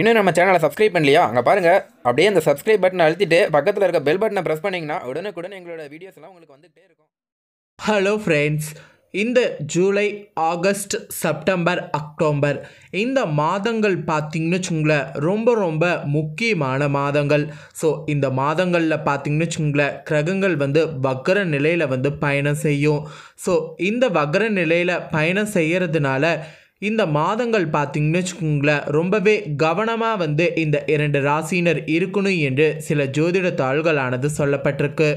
இன்னும் நம்ம சேனலை சப்ஸ்கிரைப் பண்ணலையா அங்கே பாருங்கள் அப்படியே அந்த சப்ஸ்கிரைப் பட்டனை அழுத்திட்டு பக்கத்தில் இருக்க பெல் பட்டனை ப்ரெஸ் பண்ணிங்கன்னா உடனுக்குடன் எங்களோட வீடியோஸ்லாம் உங்களுக்கு வந்துகிட்டே இருக்கும் ஹலோ ஃப்ரெண்ட்ஸ் இந்த ஜூலை ஆகஸ்ட் செப்டம்பர் அக்டோபர் இந்த மாதங்கள் பார்த்திங்கன்னு வச்சுங்களேன் ரொம்ப ரொம்ப முக்கியமான மாதங்கள் ஸோ இந்த மாதங்களில் பார்த்திங்கன்னு வச்சுங்களேன் கிரகங்கள் வந்து வக்கர நிலையில் வந்து பயணம் செய்யும் ஸோ இந்த வக்கர நிலையில் பயணம் செய்கிறதுனால இந்த மாதங்கள் பார்த்தீங்கன்னு வச்சுக்கோங்களேன் ரொம்பவே கவனமாக வந்து இந்த இரண்டு ராசியினர் இருக்கணும் என்று சில ஜோதிட தாள்களானது சொல்லப்பட்டிருக்கு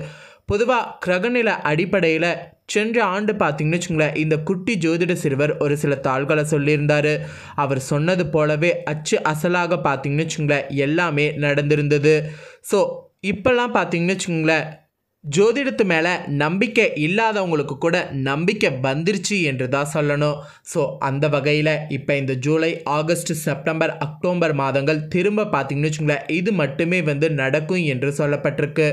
பொதுவாக கிரகநில அடிப்படையில் சென்ற ஆண்டு பார்த்திங்கன்னு வச்சுக்கோங்களேன் இந்த குட்டி ஜோதிட சிறுவர் ஒரு சில தாள்களை சொல்லியிருந்தார் அவர் சொன்னது போலவே அச்சு அசலாக பார்த்தீங்கன்னு வச்சுக்கோங்களேன் எல்லாமே நடந்திருந்தது ஸோ இப்போல்லாம் பார்த்தீங்கன்னு வச்சுக்கோங்களேன் ஜோதிடத்து மேலே நம்பிக்கை இல்லாதவங்களுக்கு கூட நம்பிக்கை வந்துருச்சு என்று தான் சொல்லணும் ஸோ அந்த வகையில் இப்போ இந்த ஜூலை ஆகஸ்ட் செப்டம்பர் அக்டோபர் மாதங்கள் திரும்ப பார்த்தீங்கன்னு வச்சுங்களேன் இது மட்டுமே வந்து நடக்கும் என்று சொல்லப்பட்டிருக்கு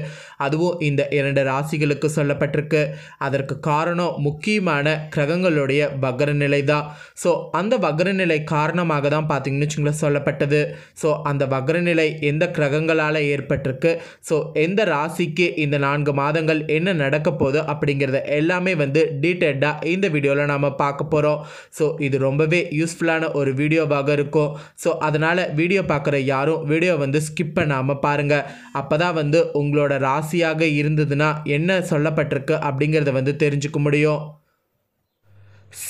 அதுவும் இந்த இரண்டு ராசிகளுக்கு சொல்லப்பட்டிருக்கு அதற்கு காரணம் முக்கியமான கிரகங்களுடைய வக்ரநிலை தான் ஸோ அந்த வக்ரநிலை காரணமாக தான் பார்த்திங்கன்னு வச்சுங்களேன் சொல்லப்பட்டது ஸோ அந்த வக்ரநிலை எந்த கிரகங்களால் ஏற்பட்டிருக்கு ஸோ எந்த ராசிக்கு இந்த நான்கு மாதங்கள் என்ன நடக்க போகுது அப்படிங்கிறத எல்லாமே வந்து டீட்டெயில்டாக இந்த வீடியோவில் நாம் பார்க்க போகிறோம் ஸோ இது ரொம்பவே யூஸ்ஃபுல்லான ஒரு வீடியோவாக இருக்கும் ஸோ அதனால் வீடியோ பார்க்குற யாரும் வீடியோ வந்து ஸ்கிப் பண்ணாமல் பாருங்கள் அப்போ தான் வந்து உங்களோட ராசியாக இருந்ததுன்னா என்ன சொல்லப்பட்டிருக்கு அப்படிங்கிறத வந்து தெரிஞ்சுக்க முடியும்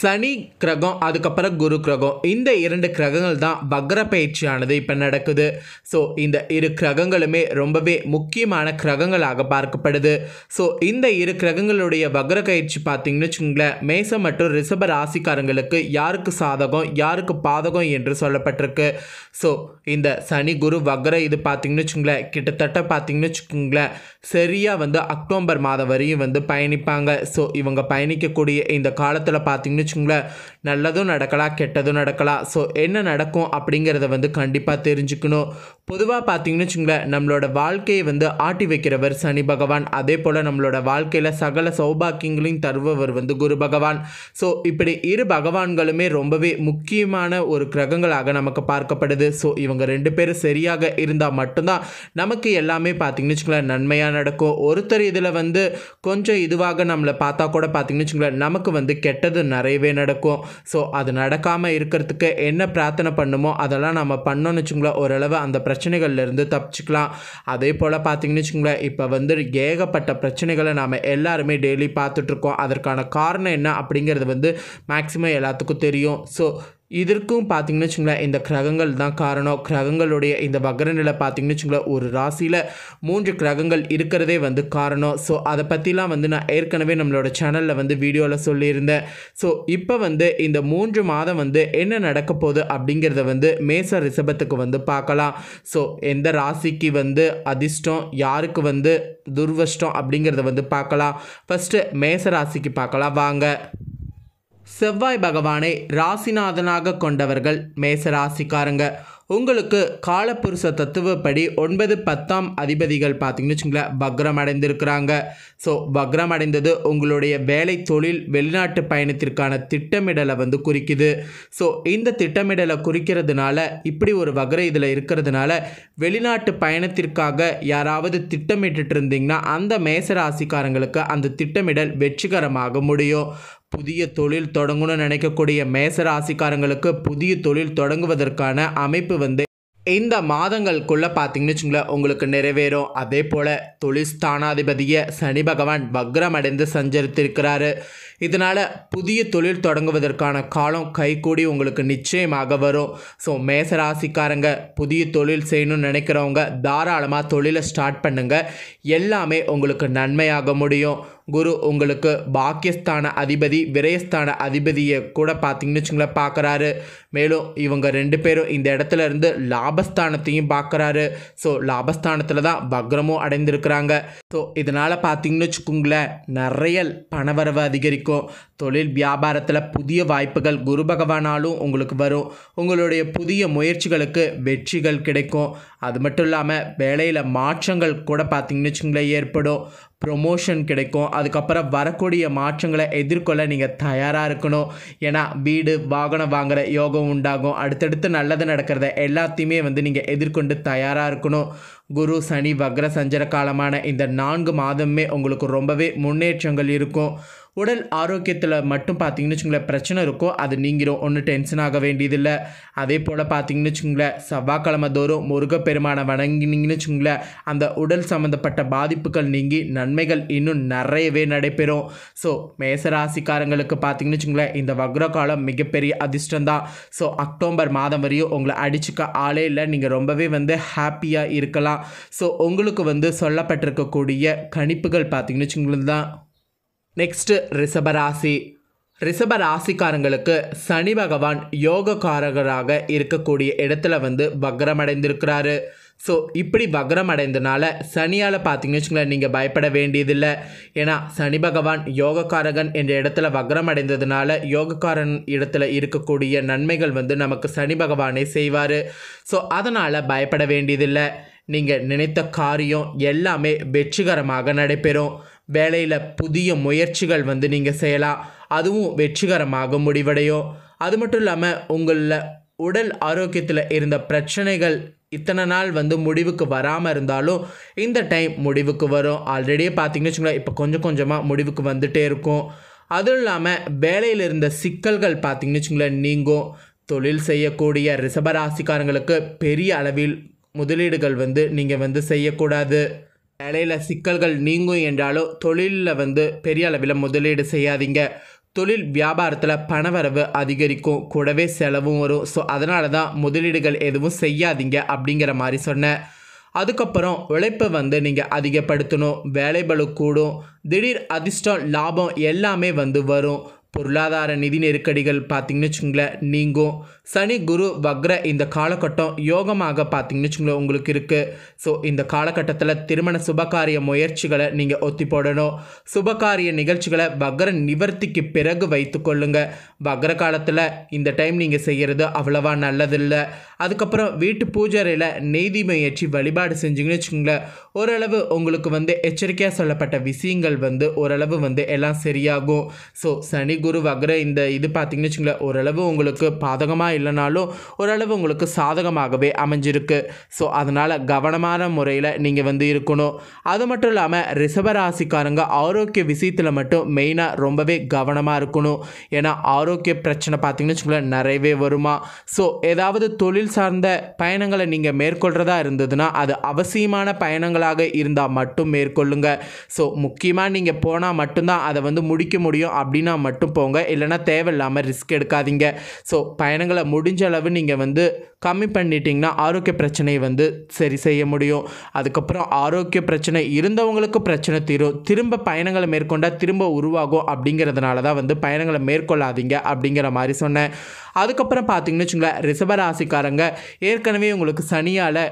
சனி கிரகம் அதுக்கப்புறம் குரு கிரகம் இந்த இரண்டு கிரகங்கள் தான் வக்ர பயிற்சியானது இப்போ நடக்குது ஸோ இந்த இரு கிரகங்களுமே ரொம்பவே முக்கியமான கிரகங்களாக பார்க்கப்படுது ஸோ இந்த இரு கிரகங்களுடைய வக்ர பயிற்சி பார்த்தீங்கன்னு வச்சுங்களேன் மேசம் மற்றும் ரிஷப ராசிக்காரங்களுக்கு யாருக்கு சாதகம் யாருக்கு பாதகம் என்று சொல்லப்பட்டிருக்கு ஸோ இந்த சனி குரு வக்ர இது பார்த்தீங்கன்னு வச்சுங்களேன் கிட்டத்தட்ட பார்த்தீங்கன்னு வச்சுக்கோங்களேன் சரியாக வந்து அக்டோபர் மாதம் வரையும் வந்து பயணிப்பாங்க ஸோ இவங்க பயணிக்கக்கூடிய இந்த காலத்தில் பார்த்தீங்கன்னா வச்சுக்கோங்களேன் நல்லதும் நடக்கலாம் கெட்டதும் நடக்கலாம் ஸோ என்ன நடக்கும் அப்படிங்கிறத வந்து கண்டிப்பாக தெரிஞ்சுக்கணும் பொதுவாக பார்த்தீங்கன்னு வச்சுங்களேன் நம்மளோட வாழ்க்கையை வந்து ஆட்டி வைக்கிறவர் சனி பகவான் அதே போல் நம்மளோட வாழ்க்கையில் சகல சௌபாக்கியங்களையும் தருபவர் வந்து குரு பகவான் ஸோ இப்படி இரு பகவான்களுமே ரொம்பவே முக்கியமான ஒரு கிரகங்களாக நமக்கு பார்க்கப்படுது ஸோ இவங்க ரெண்டு பேரும் சரியாக இருந்தால் மட்டும்தான் நமக்கு எல்லாமே பார்த்திங்கன்னு வச்சுங்களேன் நன்மையாக நடக்கும் ஒருத்தர் இதில் வந்து கொஞ்சம் இதுவாக நம்மளை பார்த்தா கூட பார்த்திங்கன்னு வச்சுங்களேன் நமக்கு வந்து கெட்டது நிறையவே நடக்கும் ஸோ அது நடக்காமல் இருக்கிறதுக்கு என்ன பிரார்த்தனை பண்ணுமோ அதெல்லாம் நம்ம பண்ணோன்னு வச்சுங்களேன் ஓரளவு அந்த பிரச்சனைகள்லேருந்து தப்பிச்சுக்கலாம் அதே போல் பார்த்திங்கன்னு வச்சுங்களேன் இப்போ வந்து ஏகப்பட்ட பிரச்சனைகளை நாம் எல்லாருமே டெய்லி பார்த்துட்ருக்கோம் அதற்கான காரணம் என்ன அப்படிங்கிறது வந்து மேக்ஸிமம் எல்லாத்துக்கும் தெரியும் ஸோ இதற்கும் பார்த்திங்கன்னு வச்சுங்களேன் இந்த கிரகங்கள் தான் காரணம் கிரகங்களுடைய இந்த நிலை பார்த்திங்கன்னு ஒரு ராசியில் மூன்று கிரகங்கள் இருக்கிறதே வந்து காரணம் ஸோ அதை பற்றிலாம் வந்து நான் ஏற்கனவே நம்மளோட சேனலில் வந்து வீடியோவில் சொல்லியிருந்தேன் ஸோ இப்போ வந்து இந்த மூன்று மாதம் வந்து என்ன நடக்க போகுது அப்படிங்கிறத வந்து மேச ரிசபத்துக்கு வந்து பார்க்கலாம் ஸோ எந்த ராசிக்கு வந்து அதிர்ஷ்டம் யாருக்கு வந்து துர்வஷ்டம் அப்படிங்கிறத வந்து பார்க்கலாம் ஃபஸ்ட்டு மேச ராசிக்கு பார்க்கலாம் வாங்க செவ்வாய் பகவானை ராசிநாதனாக கொண்டவர்கள் மேச ராசிக்காரங்க உங்களுக்கு காலப்புருஷ தத்துவப்படி ஒன்பது பத்தாம் அதிபதிகள் பார்த்தீங்கன்னு வச்சுங்களேன் பக்ரம் அடைந்திருக்கிறாங்க ஸோ பக்ரம் அடைந்தது உங்களுடைய வேலை தொழில் வெளிநாட்டு பயணத்திற்கான திட்டமிடலை வந்து குறிக்குது ஸோ இந்த திட்டமிடலை குறிக்கிறதுனால இப்படி ஒரு வக்ர இதில் இருக்கிறதுனால வெளிநாட்டு பயணத்திற்காக யாராவது திட்டமிட்டு இருந்தீங்கன்னா அந்த மேசராசிக்காரங்களுக்கு அந்த திட்டமிடல் வெற்றிகரமாக முடியும் புதிய தொழில் தொடங்கணும்னு நினைக்கக்கூடிய மேச ராசிக்காரங்களுக்கு புதிய தொழில் தொடங்குவதற்கான அமைப்பு வந்து இந்த மாதங்களுக்குள்ளே பார்த்தீங்கன்னு வச்சுங்களேன் உங்களுக்கு நிறைவேறும் அதே போல் தொழில் ஸ்தானாதிபதியை சனி பகவான் வக்ரம் அடைந்து சஞ்சரித்திருக்கிறாரு இதனால் புதிய தொழில் தொடங்குவதற்கான காலம் கைகூடி உங்களுக்கு நிச்சயமாக வரும் ஸோ மேசராசிக்காரங்க புதிய தொழில் செய்யணும்னு நினைக்கிறவங்க தாராளமாக தொழிலை ஸ்டார்ட் பண்ணுங்கள் எல்லாமே உங்களுக்கு நன்மையாக முடியும் குரு உங்களுக்கு பாக்கியஸ்தான அதிபதி விரயஸ்தான அதிபதியை கூட பார்த்திங்கன்னு வச்சுங்களேன் பார்க்குறாரு மேலும் இவங்க ரெண்டு பேரும் இந்த இடத்துல இருந்து லாபஸ்தானத்தையும் பார்க்குறாரு ஸோ லாபஸ்தானத்தில் தான் பக்ரமும் அடைந்திருக்கிறாங்க ஸோ இதனால் பார்த்திங்கன்னு வச்சுக்கோங்களேன் நிறைய பணவரவு அதிகரிக்கும் தொழில் வியாபாரத்தில் புதிய வாய்ப்புகள் குரு பகவானாலும் உங்களுக்கு வரும் உங்களுடைய புதிய முயற்சிகளுக்கு வெற்றிகள் கிடைக்கும் அது மட்டும் இல்லாமல் வேலையில் மாற்றங்கள் கூட பார்த்திங்கன்னு வச்சுங்களேன் ஏற்படும் ப்ரொமோஷன் கிடைக்கும் அதுக்கப்புறம் வரக்கூடிய மாற்றங்களை எதிர்கொள்ள நீங்கள் தயாராக இருக்கணும் ஏன்னா வீடு வாகனம் வாங்குகிற யோகம் உண்டாகும் அடுத்தடுத்து நல்லது நடக்கிறத எல்லாத்தையுமே வந்து நீங்கள் எதிர்கொண்டு தயாராக இருக்கணும் குரு சனி வக்ர சஞ்சர காலமான இந்த நான்கு மாதமே உங்களுக்கு ரொம்பவே முன்னேற்றங்கள் இருக்கும் உடல் ஆரோக்கியத்தில் மட்டும் பார்த்தீங்கன்னு வச்சுங்களேன் பிரச்சனை இருக்கோ அது நீங்கிடும் ஒன்றும் டென்ஷன் ஆக வேண்டியதில்லை அதே போல் பார்த்தீங்கன்னு வச்சுங்களேன் செவ்வாய்க்கிழமை தோறும் முருகப்பெருமானை வணங்கினீங்கன்னு வச்சுங்களேன் அந்த உடல் சம்மந்தப்பட்ட பாதிப்புகள் நீங்கி நன்மைகள் இன்னும் நிறையவே நடைபெறும் ஸோ மேசராசிக்காரங்களுக்கு பார்த்தீங்கன்னு வச்சுங்களேன் இந்த வக்ர காலம் மிகப்பெரிய அதிர்ஷ்டந்தான் ஸோ அக்டோபர் மாதம் வரையும் உங்களை அடிச்சுக்க ஆளே இல்லை நீங்கள் ரொம்பவே வந்து ஹாப்பியாக இருக்கலாம் தான் ஸோ உங்களுக்கு வந்து சொல்லப்பட்டிருக்கக்கூடிய கணிப்புகள் பார்த்தீங்கன்னு வச்சுங்களேன் தான் நெக்ஸ்ட்டு ரிஷபராசி ரிஷப ராசிக்காரங்களுக்கு சனி பகவான் யோகக்காரகராக இருக்கக்கூடிய இடத்துல வந்து வக்ரமடைந்திருக்கிறாரு ஸோ இப்படி வக்ரம் அடைந்தனால சனியால் பார்த்தீங்கன்னு வச்சுங்களேன் நீங்கள் பயப்பட வேண்டியதில்லை ஏன்னா சனி பகவான் யோகக்காரகன் என்ற இடத்துல வக்ரம் அடைந்ததுனால யோகக்காரன் இடத்துல இருக்கக்கூடிய நன்மைகள் வந்து நமக்கு சனி பகவானே செய்வார் ஸோ அதனால் பயப்பட வேண்டியதில்லை நீங்கள் நினைத்த காரியம் எல்லாமே வெற்றிகரமாக நடைபெறும் வேலையில் புதிய முயற்சிகள் வந்து நீங்கள் செய்யலாம் அதுவும் வெற்றிகரமாக முடிவடையும் அது மட்டும் இல்லாமல் உங்களில் உடல் ஆரோக்கியத்தில் இருந்த பிரச்சனைகள் இத்தனை நாள் வந்து முடிவுக்கு வராமல் இருந்தாலும் இந்த டைம் முடிவுக்கு வரும் ஆல்ரெடியே பார்த்தீங்கன்னு வச்சுக்கோங்களேன் இப்போ கொஞ்சம் கொஞ்சமாக முடிவுக்கு வந்துகிட்டே இருக்கும் அதுவும் இல்லாமல் வேலையில் இருந்த சிக்கல்கள் பார்த்தீங்கன்னு வச்சுங்களேன் நீங்கும் தொழில் செய்யக்கூடிய ரிசபராசிக்காரங்களுக்கு பெரிய அளவில் முதலீடுகள் வந்து நீங்கள் வந்து செய்யக்கூடாது வேலையில் சிக்கல்கள் நீங்கும் என்றாலும் தொழிலில் வந்து பெரிய அளவில் முதலீடு செய்யாதீங்க தொழில் வியாபாரத்தில் பணவரவு அதிகரிக்கும் கூடவே செலவும் வரும் ஸோ அதனால தான் முதலீடுகள் எதுவும் செய்யாதீங்க அப்படிங்கிற மாதிரி சொன்னேன் அதுக்கப்புறம் உழைப்பை வந்து நீங்கள் அதிகப்படுத்தணும் வேலைபலு கூடும் திடீர் அதிர்ஷ்டம் லாபம் எல்லாமே வந்து வரும் பொருளாதார நிதி நெருக்கடிகள் பார்த்திங்கன்னு வச்சுங்களேன் நீங்கும் சனி குரு வக்ர இந்த காலகட்டம் யோகமாக பார்த்தீங்கன்னு வச்சுங்களேன் உங்களுக்கு இருக்குது ஸோ இந்த காலகட்டத்தில் திருமண சுபகாரிய முயற்சிகளை நீங்கள் ஒத்தி போடணும் சுபகாரிய நிகழ்ச்சிகளை வக்ர நிவர்த்திக்கு பிறகு வைத்து கொள்ளுங்க வக்ர காலத்தில் இந்த டைம் நீங்கள் செய்கிறது அவ்வளவா நல்லதில்லை அதுக்கப்புறம் வீட்டு பூஜரையில் நெய்தி முயற்சி வழிபாடு செஞ்சிங்கன்னு வச்சுக்கோங்களேன் ஓரளவு உங்களுக்கு வந்து எச்சரிக்கையாக சொல்லப்பட்ட விஷயங்கள் வந்து ஓரளவு வந்து எல்லாம் சரியாகும் ஸோ சனி குரு வக்ர இந்த இது பார்த்தீங்கன்னு வச்சுங்களேன் ஓரளவு உங்களுக்கு பாதகமாக இல்லைனாலும் ஓரளவு உங்களுக்கு சாதகமாகவே அமைஞ்சிருக்கு ஸோ அதனால் கவனமான முறையில் நீங்கள் வந்து இருக்கணும் அது மட்டும் இல்லாமல் ரிஷபராசிக்காரங்க ஆரோக்கிய விஷயத்தில் மட்டும் மெயினாக ரொம்பவே கவனமாக இருக்கணும் ஏன்னா ஆரோக்கிய பிரச்சனை பார்த்திங்கன்னு வச்சுக்கோங்களேன் நிறையவே வருமா ஸோ ஏதாவது தொழில் சார்ந்த பயணங்களை நீங்கள் மேற்கொள்கிறதா இருந்ததுன்னா அது அவசியமான பயணங்களாக இருந்தால் மட்டும் மேற்கொள்ளுங்க ஸோ முக்கியமாக நீங்கள் போனால் மட்டும்தான் அதை வந்து முடிக்க முடியும் அப்படின்னா மட்டும் போங்க இல்லைனா தேவையில்லாமல் ரிஸ்க் எடுக்காதீங்க ஸோ பயணங்களை முடிஞ்ச அளவு நீங்கள் வந்து கம்மி பண்ணிட்டீங்கன்னா ஆரோக்கிய பிரச்சனையை வந்து சரி செய்ய முடியும் அதுக்கப்புறம் ஆரோக்கிய பிரச்சனை இருந்தவங்களுக்கு பிரச்சனை தீரும் திரும்ப பயணங்களை மேற்கொண்டால் திரும்ப உருவாகும் அப்படிங்கிறதுனால தான் வந்து பயணங்களை மேற்கொள்ளாதீங்க அப்படிங்கிற மாதிரி சொன்னேன் அதுக்கப்புறம் பார்த்தீங்கன்னு வச்சுங்களேன் ரிசபராசிக்காரங்க ஏற்கனவே உங்களுக்கு சனியால்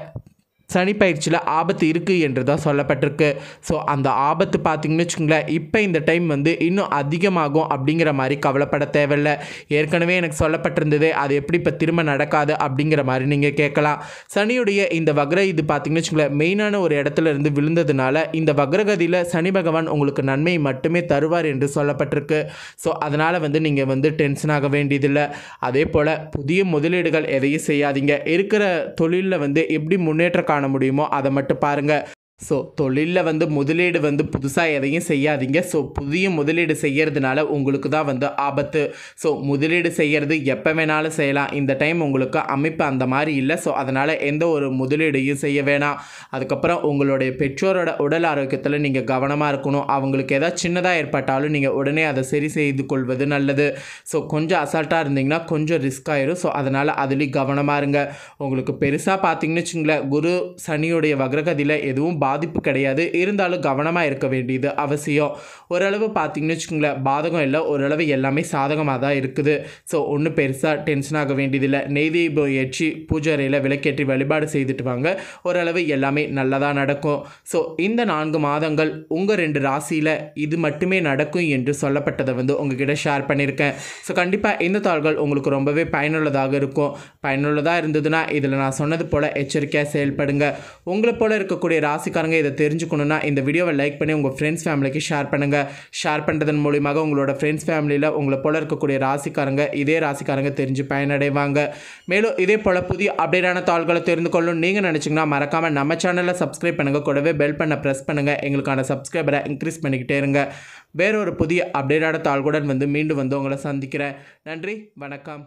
சனி பயிற்சியில் ஆபத்து இருக்குது என்று தான் சொல்லப்பட்டிருக்கு ஸோ அந்த ஆபத்து பார்த்திங்கன்னு வச்சுக்கோங்களேன் இப்போ இந்த டைம் வந்து இன்னும் அதிகமாகும் அப்படிங்கிற மாதிரி கவலைப்பட தேவையில்லை ஏற்கனவே எனக்கு சொல்லப்பட்டிருந்தது அது எப்படி இப்போ திரும்ப நடக்காது அப்படிங்கிற மாதிரி நீங்கள் கேட்கலாம் சனியுடைய இந்த வக்ர இது பார்த்திங்கன்னு வச்சுங்களேன் மெயினான ஒரு இடத்துல இருந்து விழுந்ததுனால இந்த வக்ரகதியில் சனி பகவான் உங்களுக்கு நன்மை மட்டுமே தருவார் என்று சொல்லப்பட்டிருக்கு ஸோ அதனால் வந்து நீங்கள் வந்து டென்ஷன் ஆக வேண்டியதில்லை அதே போல் புதிய முதலீடுகள் எதையும் செய்யாதீங்க இருக்கிற தொழிலில் வந்து எப்படி முன்னேற்ற காண முடியுமோ அதை மட்டும் பாருங்கள் ஸோ தொழிலில் வந்து முதலீடு வந்து புதுசாக எதையும் செய்யாதீங்க ஸோ புதிய முதலீடு செய்கிறதுனால உங்களுக்கு தான் வந்து ஆபத்து ஸோ முதலீடு செய்கிறது எப்போ வேணாலும் செய்யலாம் இந்த டைம் உங்களுக்கு அமைப்பு அந்த மாதிரி இல்லை ஸோ அதனால் எந்த ஒரு முதலீடையும் செய்ய வேணாம் அதுக்கப்புறம் உங்களுடைய பெற்றோரோட உடல் ஆரோக்கியத்தில் நீங்கள் கவனமாக இருக்கணும் அவங்களுக்கு ஏதாவது சின்னதாக ஏற்பட்டாலும் நீங்கள் உடனே அதை சரி செய்து கொள்வது நல்லது ஸோ கொஞ்சம் அசால்ட்டாக இருந்தீங்கன்னா கொஞ்சம் ரிஸ்க் ஆயிடும் ஸோ அதனால் அதுலேயும் கவனமாக இருங்க உங்களுக்கு பெருசாக பார்த்தீங்கன்னு வச்சுங்களேன் குரு சனியுடைய வக்ரகதியில் எதுவும் பா பாதிப்பு கிடையாது இருந்தாலும் கவனமாக இருக்க வேண்டியது அவசியம் ஓரளவு பார்த்திங்கன்னு வச்சுக்கோங்களேன் பாதகம் இல்லை ஓரளவு எல்லாமே சாதகமாக தான் இருக்குது ஸோ ஒன்றும் பெருசாக டென்ஷன் ஆக வேண்டியதில்லை நெய் தீபம் ஏற்றி பூஜாரையில் விளக்கேற்றி வழிபாடு செய்துட்டு வாங்க ஓரளவு எல்லாமே நல்லதாக நடக்கும் ஸோ இந்த நான்கு மாதங்கள் உங்கள் ரெண்டு ராசியில் இது மட்டுமே நடக்கும் என்று சொல்லப்பட்டதை வந்து உங்ககிட்ட ஷேர் பண்ணியிருக்கேன் ஸோ கண்டிப்பாக இந்த தாள்கள் உங்களுக்கு ரொம்பவே பயனுள்ளதாக இருக்கும் பயனுள்ளதாக இருந்ததுன்னா இதில் நான் சொன்னது போல் எச்சரிக்கையாக செயல்படுங்க உங்களை போல் இருக்கக்கூடிய ராசி ராசிக்காரங்க இதை தெரிஞ்சுக்கணுன்னா இந்த வீடியோவை லைக் பண்ணி உங்கள் ஃப்ரெண்ட்ஸ் ஃபேமிலிக்கு ஷேர் பண்ணுங்கள் ஷேர் பண்ணுறதன் மூலியமாக உங்களோட ஃப்ரெண்ட்ஸ் ஃபேமிலியில் உங்களை போல இருக்கக்கூடிய ராசிக்காரங்க இதே ராசிக்காரங்க தெரிஞ்சு பயனடைவாங்க மேலும் இதே போல் புதிய அப்டேட்டான தாள்களை தெரிந்து கொள்ளும் நீங்கள் நினச்சிங்கன்னா மறக்காமல் நம்ம சேனலில் சப்ஸ்கிரைப் பண்ணுங்கள் கூடவே பெல் பண்ண ப்ரெஸ் பண்ணுங்கள் எங்களுக்கான சப்ஸ்கிரைபரை இன்க்ரீஸ் பண்ணிக்கிட்டே இருங்க வேறொரு புதிய அப்டேட்டான தாள்களுடன் வந்து மீண்டும் வந்து உங்களை சந்திக்கிறேன் நன்றி வணக்கம்